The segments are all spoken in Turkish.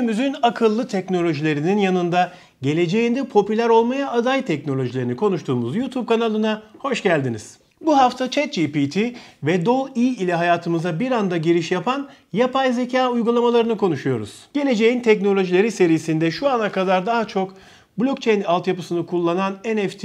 günümüzün akıllı teknolojilerinin yanında geleceğinde popüler olmaya aday teknolojilerini konuştuğumuz YouTube kanalına hoş geldiniz. Bu hafta ChatGPT ve DALL-E ile hayatımıza bir anda giriş yapan yapay zeka uygulamalarını konuşuyoruz. Geleceğin teknolojileri serisinde şu ana kadar daha çok blockchain altyapısını kullanan NFT,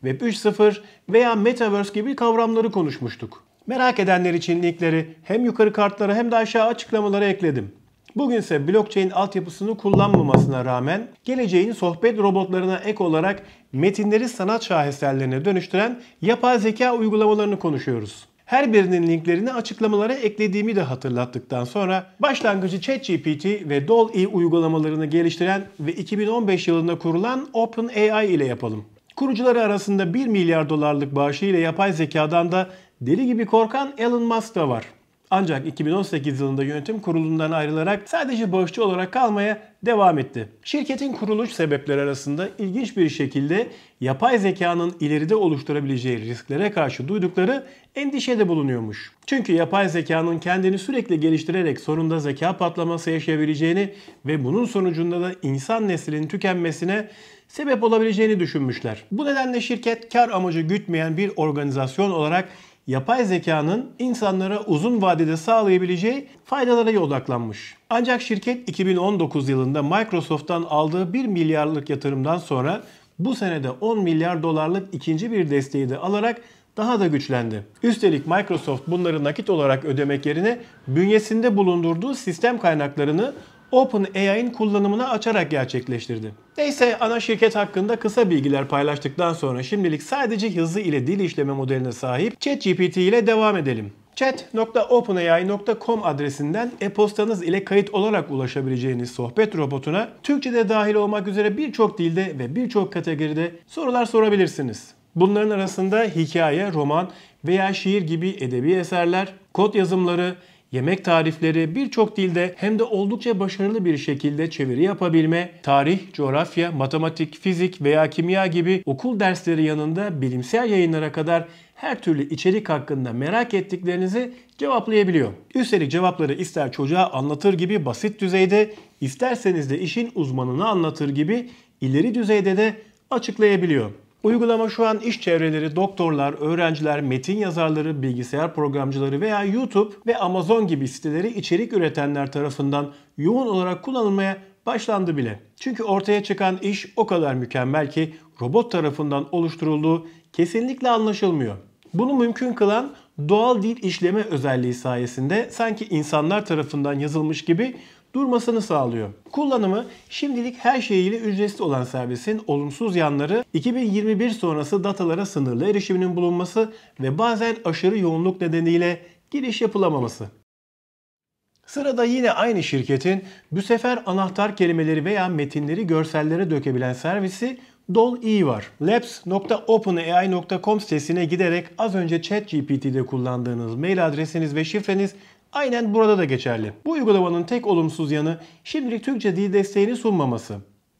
Web 3.0 veya Metaverse gibi kavramları konuşmuştuk. Merak edenler için linkleri hem yukarı kartlara hem de aşağı açıklamalara ekledim. Bugün Bugünse blockchain altyapısını kullanmamasına rağmen geleceğin sohbet robotlarına ek olarak metinleri sanat şaheserlerine dönüştüren yapay zeka uygulamalarını konuşuyoruz. Her birinin linklerini açıklamalara eklediğimi de hatırlattıktan sonra başlangıcı ChatGPT ve DALL-E uygulamalarını geliştiren ve 2015 yılında kurulan OpenAI ile yapalım. Kurucuları arasında 1 milyar dolarlık bağışı ile yapay zekadan da deli gibi korkan Elon Musk da var. Ancak 2018 yılında yönetim kurulundan ayrılarak sadece bağışçı olarak kalmaya devam etti. Şirketin kuruluş sebepleri arasında ilginç bir şekilde yapay zekanın ileride oluşturabileceği risklere karşı duydukları endişede bulunuyormuş. Çünkü yapay zekanın kendini sürekli geliştirerek sonunda zeka patlaması yaşayabileceğini ve bunun sonucunda da insan neslinin tükenmesine sebep olabileceğini düşünmüşler. Bu nedenle şirket kar amacı gütmeyen bir organizasyon olarak yapay zekanın insanlara uzun vadede sağlayabileceği faydalara odaklanmış. Ancak şirket 2019 yılında Microsoft'tan aldığı 1 milyarlık yatırımdan sonra bu senede 10 milyar dolarlık ikinci bir desteği de alarak daha da güçlendi. Üstelik Microsoft bunları nakit olarak ödemek yerine bünyesinde bulundurduğu sistem kaynaklarını OpenAI'nin kullanımına açarak gerçekleştirdi. Neyse ana şirket hakkında kısa bilgiler paylaştıktan sonra şimdilik sadece hızlı ile dil işleme modeline sahip ChatGPT ile devam edelim. chat.openai.com adresinden e-postanız ile kayıt olarak ulaşabileceğiniz sohbet robotuna Türkçe'de dahil olmak üzere birçok dilde ve birçok kategoride sorular sorabilirsiniz. Bunların arasında hikaye, roman veya şiir gibi edebi eserler, kod yazımları, yemek tarifleri birçok dilde hem de oldukça başarılı bir şekilde çeviri yapabilme, tarih, coğrafya, matematik, fizik veya kimya gibi okul dersleri yanında bilimsel yayınlara kadar her türlü içerik hakkında merak ettiklerinizi cevaplayabiliyor. Üstelik cevapları ister çocuğa anlatır gibi basit düzeyde, isterseniz de işin uzmanını anlatır gibi ileri düzeyde de açıklayabiliyor. Uygulama şu an iş çevreleri, doktorlar, öğrenciler, metin yazarları, bilgisayar programcıları veya YouTube ve Amazon gibi siteleri içerik üretenler tarafından yoğun olarak kullanılmaya başlandı bile. Çünkü ortaya çıkan iş o kadar mükemmel ki robot tarafından oluşturulduğu kesinlikle anlaşılmıyor. Bunu mümkün kılan doğal dil işleme özelliği sayesinde sanki insanlar tarafından yazılmış gibi durmasını sağlıyor. Kullanımı şimdilik her şeyiyle ücretsiz olan servisin olumsuz yanları 2021 sonrası datalara sınırlı erişiminin bulunması ve bazen aşırı yoğunluk nedeniyle giriş yapılamaması. Sırada yine aynı şirketin bu sefer anahtar kelimeleri veya metinleri görsellere dökebilen servisi DOL-E var. labs.openai.com sitesine giderek az önce ChatGPT'de kullandığınız mail adresiniz ve şifreniz Aynen burada da geçerli. Bu uygulamanın tek olumsuz yanı şimdilik Türkçe dil desteğini sunmaması.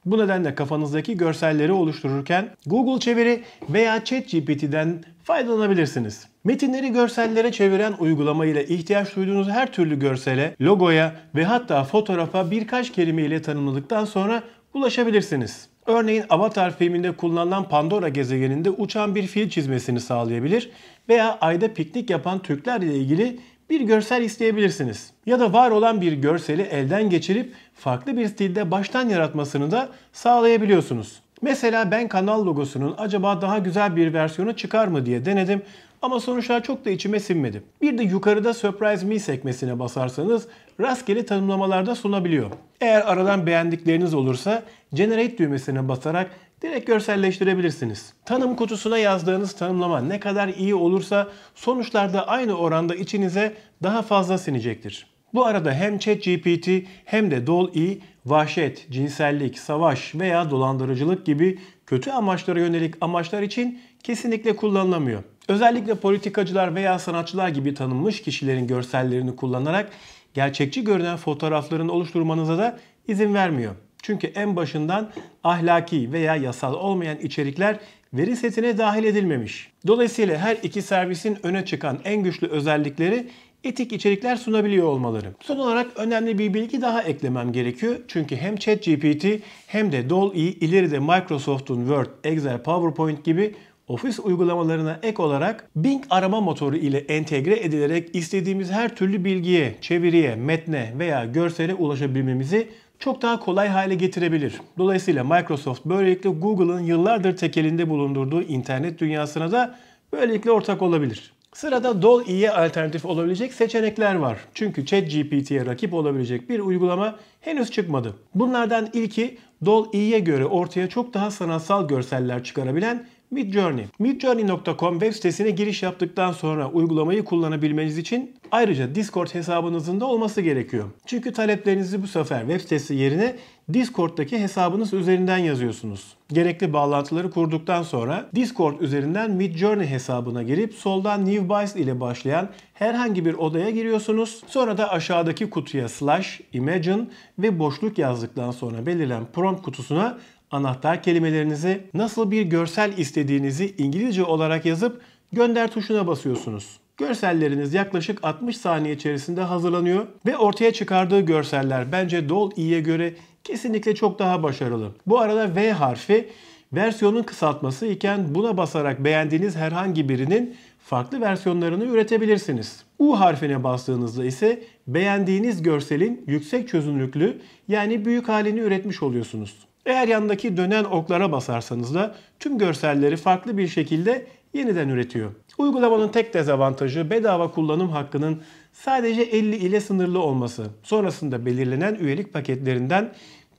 Bu nedenle kafanızdaki görselleri oluştururken Google çeviri veya ChatGPT'den faydalanabilirsiniz. Metinleri görsellere çeviren uygulama ile ihtiyaç duyduğunuz her türlü görsele, logoya ve hatta fotoğrafa birkaç kelime ile tanımladıktan sonra ulaşabilirsiniz. Örneğin Avatar filminde kullanılan Pandora gezegeninde uçan bir fil çizmesini sağlayabilir veya ayda piknik yapan Türkler ile ilgili bir görsel isteyebilirsiniz. Ya da var olan bir görseli elden geçirip farklı bir stilde baştan yaratmasını da sağlayabiliyorsunuz. Mesela ben kanal logosunun acaba daha güzel bir versiyonu çıkar mı diye denedim ama sonuçlar çok da içime sinmedi. Bir de yukarıda Surprise Me sekmesine basarsanız rastgele tanımlamalarda sunabiliyor. Eğer aradan beğendikleriniz olursa Generate düğmesine basarak direkt görselleştirebilirsiniz. Tanım kutusuna yazdığınız tanımlama ne kadar iyi olursa sonuçlarda aynı oranda içinize daha fazla sinecektir. Bu arada hem ChatGPT hem de DALL-E vahşet, cinsellik, savaş veya dolandırıcılık gibi kötü amaçlara yönelik amaçlar için kesinlikle kullanılamıyor. Özellikle politikacılar veya sanatçılar gibi tanınmış kişilerin görsellerini kullanarak gerçekçi görünen fotoğrafların oluşturmanıza da izin vermiyor. Çünkü en başından ahlaki veya yasal olmayan içerikler veri setine dahil edilmemiş. Dolayısıyla her iki servisin öne çıkan en güçlü özellikleri etik içerikler sunabiliyor olmaları. Son olarak önemli bir bilgi daha eklemem gerekiyor. Çünkü hem ChatGPT hem de DALL-E ileride Microsoft'un Word, Excel, PowerPoint gibi ofis uygulamalarına ek olarak Bing arama motoru ile entegre edilerek istediğimiz her türlü bilgiye, çeviriye, metne veya görsele ulaşabilmemizi çok daha kolay hale getirebilir. Dolayısıyla Microsoft böylelikle Google'ın yıllardır tekelinde bulundurduğu internet dünyasına da böylelikle ortak olabilir. Sırada Dol-E'ye alternatif olabilecek seçenekler var. Çünkü ChatGPT'ye rakip olabilecek bir uygulama henüz çıkmadı. Bunlardan ilki Dol-E'ye göre ortaya çok daha sanatsal görseller çıkarabilen Midjourney. Midjourney.com web sitesine giriş yaptıktan sonra uygulamayı kullanabilmeniz için ayrıca Discord hesabınızın da olması gerekiyor. Çünkü taleplerinizi bu sefer web sitesi yerine Discord'daki hesabınız üzerinden yazıyorsunuz. Gerekli bağlantıları kurduktan sonra Discord üzerinden Midjourney hesabına girip soldan New Buys ile başlayan herhangi bir odaya giriyorsunuz. Sonra da aşağıdaki kutuya slash imagine ve boşluk yazdıktan sonra belirlen prompt kutusuna Anahtar kelimelerinizi nasıl bir görsel istediğinizi İngilizce olarak yazıp gönder tuşuna basıyorsunuz. Görselleriniz yaklaşık 60 saniye içerisinde hazırlanıyor ve ortaya çıkardığı görseller bence Dol E'ye göre kesinlikle çok daha başarılı. Bu arada V harfi versiyonun kısaltması iken buna basarak beğendiğiniz herhangi birinin farklı versiyonlarını üretebilirsiniz. U harfine bastığınızda ise beğendiğiniz görselin yüksek çözünürlüklü yani büyük halini üretmiş oluyorsunuz. Eğer yandaki dönen oklara basarsanız da tüm görselleri farklı bir şekilde yeniden üretiyor. Uygulamanın tek dezavantajı bedava kullanım hakkının sadece 50 ile sınırlı olması. Sonrasında belirlenen üyelik paketlerinden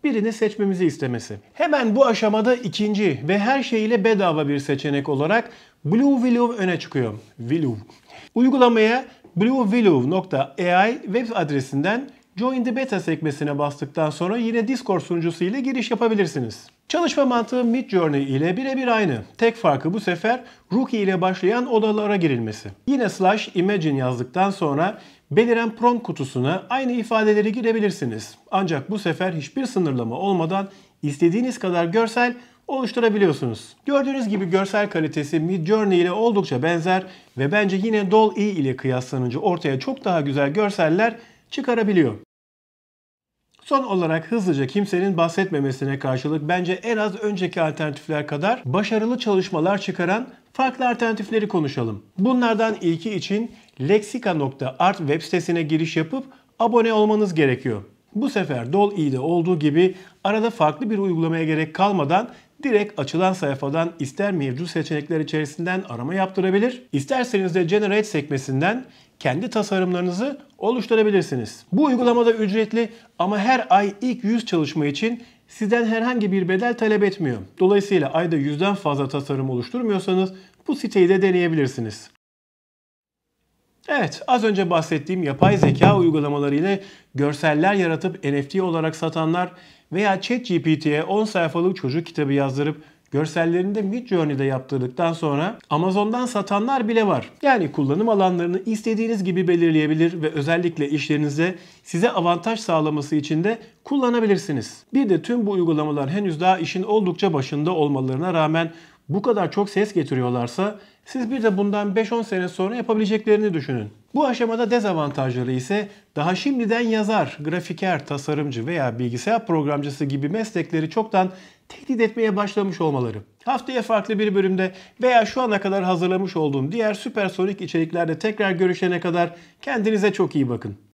birini seçmemizi istemesi. Hemen bu aşamada ikinci ve her şeyle bedava bir seçenek olarak Blue Willow öne çıkıyor. Willow. Uygulamaya bluewillow.ai web adresinden Join the Beta sekmesine bastıktan sonra yine Discord sunucusu ile giriş yapabilirsiniz. Çalışma mantığı Mid Journey ile birebir aynı. Tek farkı bu sefer Rookie ile başlayan odalara girilmesi. Yine slash imagine yazdıktan sonra beliren prompt kutusuna aynı ifadeleri girebilirsiniz. Ancak bu sefer hiçbir sınırlama olmadan istediğiniz kadar görsel oluşturabiliyorsunuz. Gördüğünüz gibi görsel kalitesi Mid Journey ile oldukça benzer ve bence yine Dol-E ile kıyaslanınca ortaya çok daha güzel görseller çıkarabiliyor. Son olarak hızlıca kimsenin bahsetmemesine karşılık bence en az önceki alternatifler kadar başarılı çalışmalar çıkaran farklı alternatifleri konuşalım. Bunlardan ilki için leksika.art web sitesine giriş yapıp abone olmanız gerekiyor. Bu sefer Dol I'de olduğu gibi arada farklı bir uygulamaya gerek kalmadan direkt açılan sayfadan ister mevcut seçenekler içerisinden arama yaptırabilir, isterseniz de Generate sekmesinden kendi tasarımlarınızı oluşturabilirsiniz. Bu uygulamada ücretli ama her ay ilk 100 çalışma için sizden herhangi bir bedel talep etmiyor. Dolayısıyla ayda 100'den fazla tasarım oluşturmuyorsanız bu siteyi de deneyebilirsiniz. Evet, az önce bahsettiğim yapay zeka uygulamaları ile görseller yaratıp NFT olarak satanlar veya ChatGPT'ye 10 sayfalık çocuk kitabı yazdırıp Görsellerini de Midjourney'de yaptırdıktan sonra Amazon'dan satanlar bile var. Yani kullanım alanlarını istediğiniz gibi belirleyebilir ve özellikle işlerinize size avantaj sağlaması için de kullanabilirsiniz. Bir de tüm bu uygulamalar henüz daha işin oldukça başında olmalarına rağmen bu kadar çok ses getiriyorlarsa siz bir de bundan 5-10 sene sonra yapabileceklerini düşünün. Bu aşamada dezavantajları ise daha şimdiden yazar, grafiker, tasarımcı veya bilgisayar programcısı gibi meslekleri çoktan tehdit etmeye başlamış olmaları. Haftaya farklı bir bölümde veya şu ana kadar hazırlamış olduğum diğer süpersonik içeriklerde tekrar görüşene kadar kendinize çok iyi bakın.